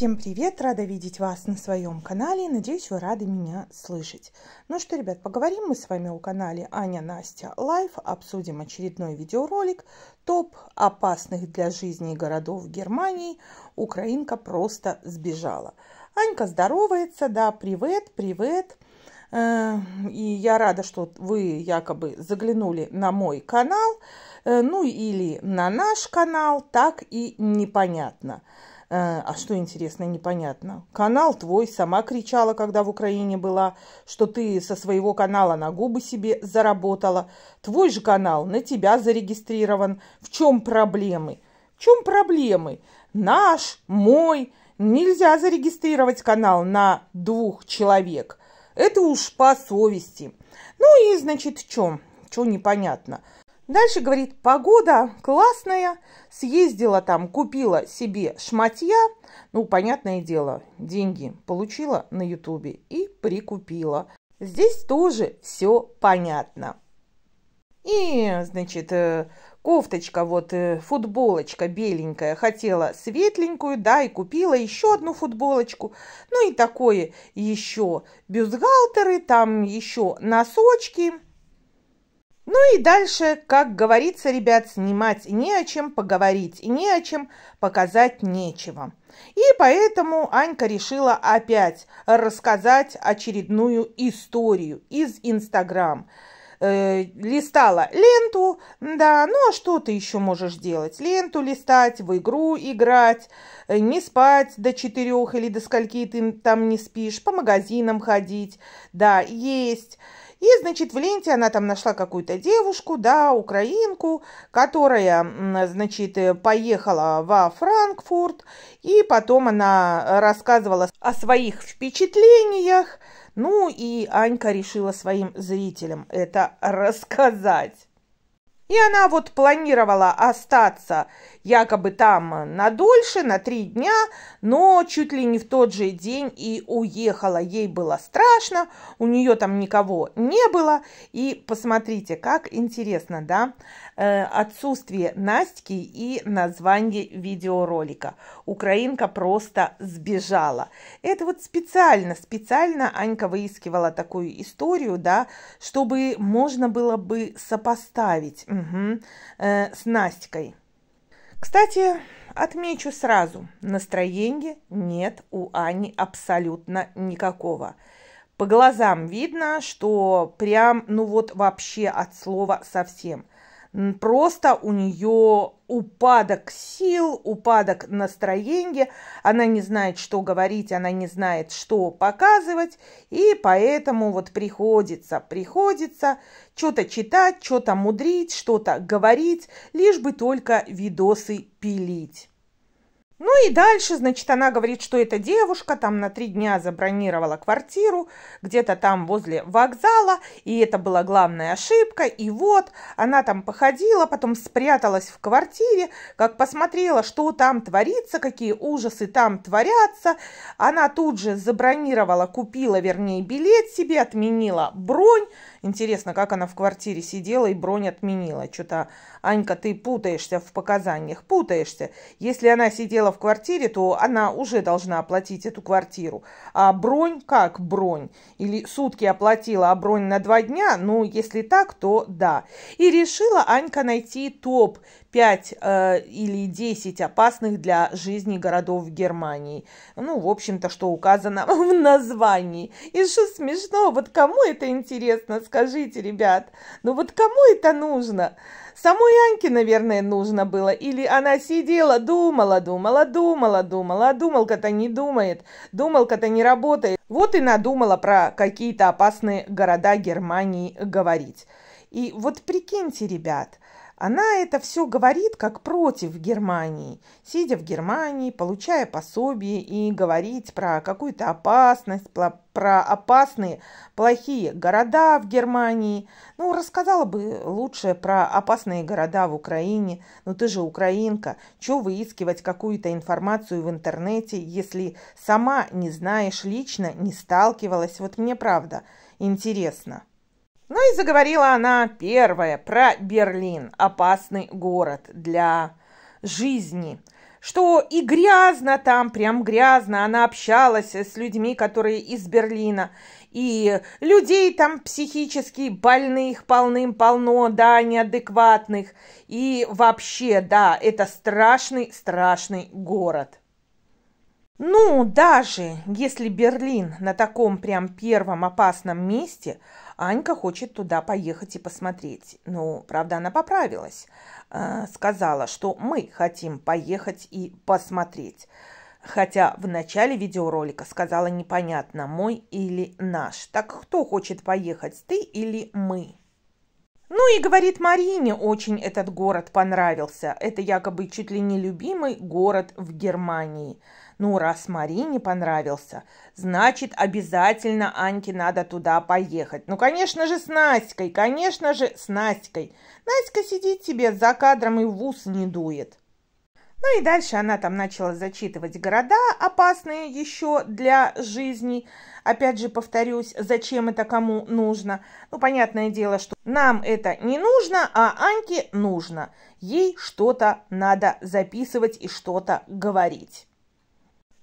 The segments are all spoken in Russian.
Всем привет! Рада видеть вас на своем канале. Надеюсь, вы рады меня слышать. Ну что, ребят, поговорим мы с вами о канале Аня Настя Лайф. Обсудим очередной видеоролик «Топ опасных для жизни городов Германии. Украинка просто сбежала». Анька здоровается, да, привет, привет. Э, и я рада, что вы якобы заглянули на мой канал, э, ну или на наш канал, так и непонятно. Непонятно. Э, а что интересно, непонятно. Канал твой, сама кричала, когда в Украине была, что ты со своего канала на губы себе заработала. Твой же канал на тебя зарегистрирован. В чем проблемы? В чем проблемы? Наш, мой. Нельзя зарегистрировать канал на двух человек. Это уж по совести. Ну и, значит, в чем? Чего непонятно? Дальше говорит, погода классная, съездила там, купила себе шматья, ну, понятное дело, деньги получила на ютубе и прикупила. Здесь тоже все понятно. И, значит, э, кофточка, вот э, футболочка беленькая, хотела светленькую, да, и купила еще одну футболочку. Ну и такое еще бюстгальтеры, там еще носочки – ну и дальше, как говорится, ребят, снимать не о чем, поговорить не о чем, показать нечего. И поэтому Анька решила опять рассказать очередную историю из Инстаграм. Э, листала ленту, да, ну а что ты еще можешь делать? Ленту листать, в игру играть, э, не спать до четырех или до скольки ты там не спишь, по магазинам ходить, да, есть. И, значит, в ленте она там нашла какую-то девушку, да, украинку, которая, значит, э, поехала во Франкфурт, и потом она рассказывала о своих впечатлениях, ну и Анька решила своим зрителям это рассказать. И она вот планировала остаться якобы там надольше, на три дня, но чуть ли не в тот же день и уехала. Ей было страшно, у нее там никого не было. И посмотрите, как интересно, да, э, отсутствие Настики и название видеоролика. Украинка просто сбежала. Это вот специально, специально Анька выискивала такую историю, да, чтобы можно было бы сопоставить угу, э, с Настикой. Кстати, отмечу сразу, настроения нет у Ани абсолютно никакого. По глазам видно, что прям, ну вот вообще от слова совсем – просто у нее упадок сил, упадок настроения, она не знает, что говорить, она не знает, что показывать, и поэтому вот приходится, приходится что-то читать, что-то мудрить, что-то говорить, лишь бы только видосы пилить. Ну и дальше, значит, она говорит, что эта девушка там на три дня забронировала квартиру где-то там возле вокзала, и это была главная ошибка. И вот она там походила, потом спряталась в квартире, как посмотрела, что там творится, какие ужасы там творятся. Она тут же забронировала, купила, вернее, билет себе, отменила бронь, Интересно, как она в квартире сидела и бронь отменила. Что-то, Анька, ты путаешься в показаниях, путаешься. Если она сидела в квартире, то она уже должна оплатить эту квартиру. А бронь как бронь? Или сутки оплатила, а бронь на два дня? Ну, если так, то да. И решила Анька найти топ 5 э, или 10 опасных для жизни городов Германии. Ну, в общем-то, что указано в названии. И что смешно, вот кому это интересно, скажите, ребят? Ну вот кому это нужно? Самой Аньке, наверное, нужно было. Или она сидела, думала, думала, думала, думала, а думалка-то не думает, думалка-то не работает. Вот и надумала про какие-то опасные города Германии говорить. И вот прикиньте, ребят, она это все говорит как против Германии, сидя в Германии, получая пособие и говорить про какую-то опасность, про опасные, плохие города в Германии. Ну, рассказала бы лучше про опасные города в Украине. Ну, ты же украинка. Чего выискивать какую-то информацию в интернете, если сама не знаешь лично, не сталкивалась? Вот мне правда интересно. Ну и заговорила она первая про Берлин, опасный город для жизни что и грязно там, прям грязно. Она общалась с людьми, которые из Берлина. И людей там психически больных полным-полно, да, неадекватных. И вообще, да, это страшный-страшный город. Ну, даже если Берлин на таком прям первом опасном месте, Анька хочет туда поехать и посмотреть. Ну, правда, она поправилась. Э, сказала, что мы хотим поехать и посмотреть. Хотя в начале видеоролика сказала непонятно, мой или наш. Так кто хочет поехать, ты или мы? Ну и, говорит Марине, очень этот город понравился. Это якобы чуть ли не любимый город в Германии. Ну, раз Марине понравился, значит, обязательно Аньке надо туда поехать. Ну, конечно же, с Наськой, конечно же, с Наськой. Наська сидит себе за кадром и в ус не дует. Ну и дальше она там начала зачитывать города, опасные еще для жизни. Опять же повторюсь, зачем это кому нужно. Ну, понятное дело, что нам это не нужно, а Аньке нужно. Ей что-то надо записывать и что-то говорить.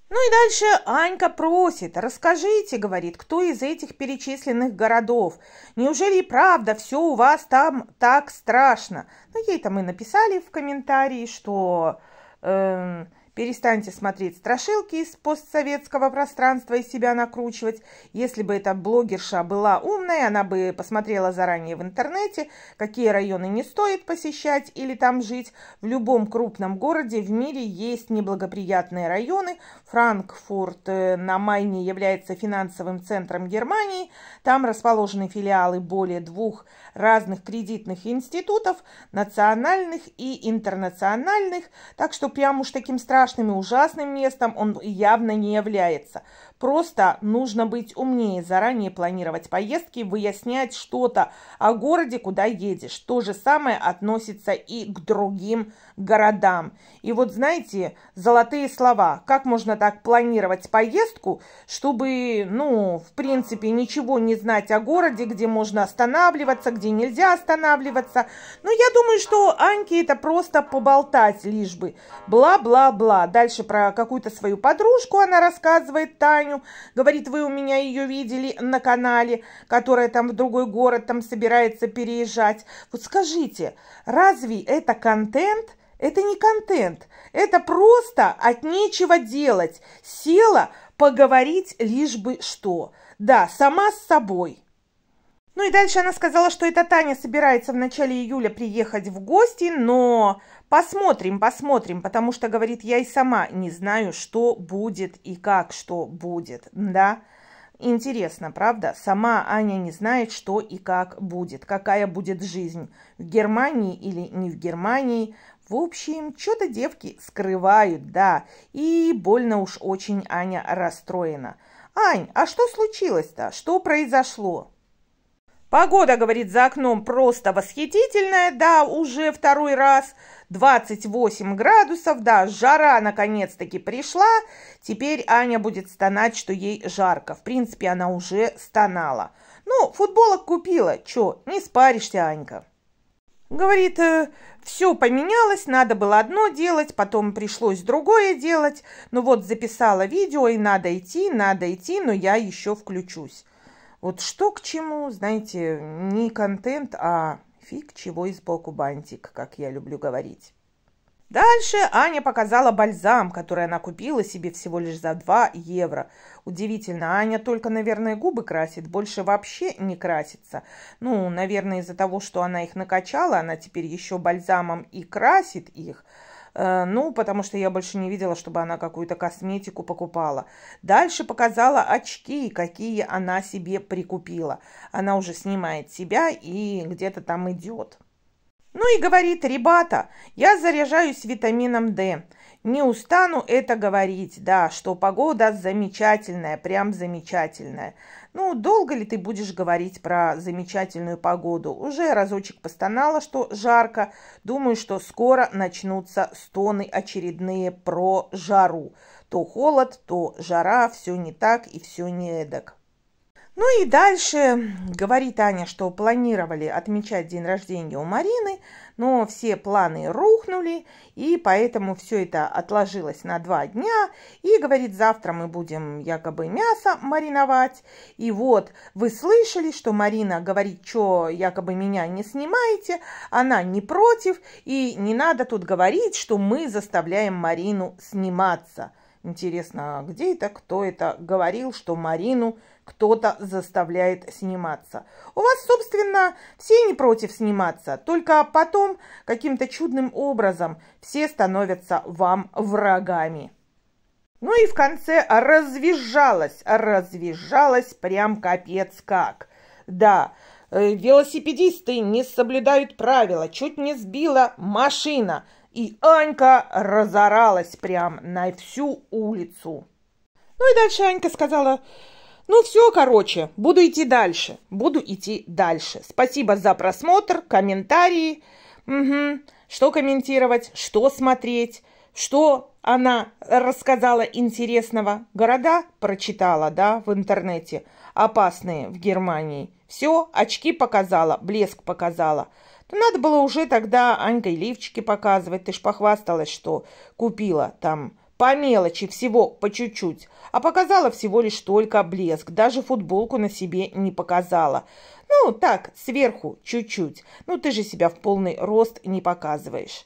Ну и дальше Анька просит, расскажите, говорит, кто из этих перечисленных городов. Неужели и правда все у вас там так страшно? Ну, ей там и написали в комментарии, что 嗯。Перестаньте смотреть страшилки из постсоветского пространства и себя накручивать. Если бы эта блогерша была умной, она бы посмотрела заранее в интернете, какие районы не стоит посещать или там жить. В любом крупном городе в мире есть неблагоприятные районы. Франкфурт э, на Майне является финансовым центром Германии. Там расположены филиалы более двух разных кредитных институтов, национальных и интернациональных. Так что прям уж таким страшным страшным и ужасным местом он явно не является. Просто нужно быть умнее, заранее планировать поездки, выяснять что-то о городе, куда едешь. То же самое относится и к другим городам. И вот знаете, золотые слова. Как можно так планировать поездку, чтобы, ну, в принципе, ничего не знать о городе, где можно останавливаться, где нельзя останавливаться. Ну, я думаю, что Аньке это просто поболтать лишь бы. Бла-бла-бла. Дальше про какую-то свою подружку она рассказывает Тань Таню, говорит, вы у меня ее видели на канале, которая там в другой город там собирается переезжать. Вот скажите, разве это контент? Это не контент, это просто от нечего делать. Села поговорить лишь бы что. Да, сама с собой. Ну и дальше она сказала, что эта Таня собирается в начале июля приехать в гости, но посмотрим, посмотрим, потому что, говорит, я и сама не знаю, что будет и как что будет, да. Интересно, правда? Сама Аня не знает, что и как будет, какая будет жизнь в Германии или не в Германии. В общем, что-то девки скрывают, да, и больно уж очень Аня расстроена. «Ань, а что случилось-то? Что произошло?» Погода, говорит, за окном просто восхитительная, да, уже второй раз, 28 градусов, да, жара наконец-таки пришла, теперь Аня будет стонать, что ей жарко, в принципе, она уже стонала. Ну, футболок купила, чё, не спаришься, Анька. Говорит, э, все поменялось, надо было одно делать, потом пришлось другое делать, ну вот записала видео и надо идти, надо идти, но я еще включусь. Вот что к чему, знаете, не контент, а фиг чего из боку бантик, как я люблю говорить. Дальше Аня показала бальзам, который она купила себе всего лишь за 2 евро. Удивительно, Аня только, наверное, губы красит, больше вообще не красится. Ну, наверное, из-за того, что она их накачала, она теперь еще бальзамом и красит их – Э, ну, потому что я больше не видела, чтобы она какую-то косметику покупала. Дальше показала очки, какие она себе прикупила. Она уже снимает себя и где-то там идет. Ну и говорит, ребята, я заряжаюсь витамином D. Не устану это говорить, да, что погода замечательная, прям замечательная. Ну, долго ли ты будешь говорить про замечательную погоду? Уже разочек постонала, что жарко. Думаю, что скоро начнутся стоны очередные про жару. То холод, то жара, все не так и все не эдак. Ну и дальше говорит Аня, что планировали отмечать день рождения у Марины, но все планы рухнули, и поэтому все это отложилось на два дня. И говорит, завтра мы будем якобы мясо мариновать. И вот вы слышали, что Марина говорит, что якобы меня не снимаете, она не против, и не надо тут говорить, что мы заставляем Марину сниматься. Интересно, а где это, кто это говорил, что Марину кто-то заставляет сниматься. У вас, собственно, все не против сниматься, только потом каким-то чудным образом все становятся вам врагами. Ну и в конце развизжалась, развизжалась прям капец как. Да, э, велосипедисты не соблюдают правила, чуть не сбила машина – и Анька разоралась прям на всю улицу. Ну и дальше Анька сказала, ну все, короче, буду идти дальше, буду идти дальше. Спасибо за просмотр, комментарии, угу. что комментировать, что смотреть, что она рассказала интересного. Города прочитала, да, в интернете, опасные в Германии. Все, очки показала, блеск показала. Да надо было уже тогда Анька лифчики показывать. Ты ж похвасталась, что купила там по мелочи, всего по чуть-чуть. А показала всего лишь только блеск. Даже футболку на себе не показала. Ну, так, сверху чуть-чуть. Ну, ты же себя в полный рост не показываешь.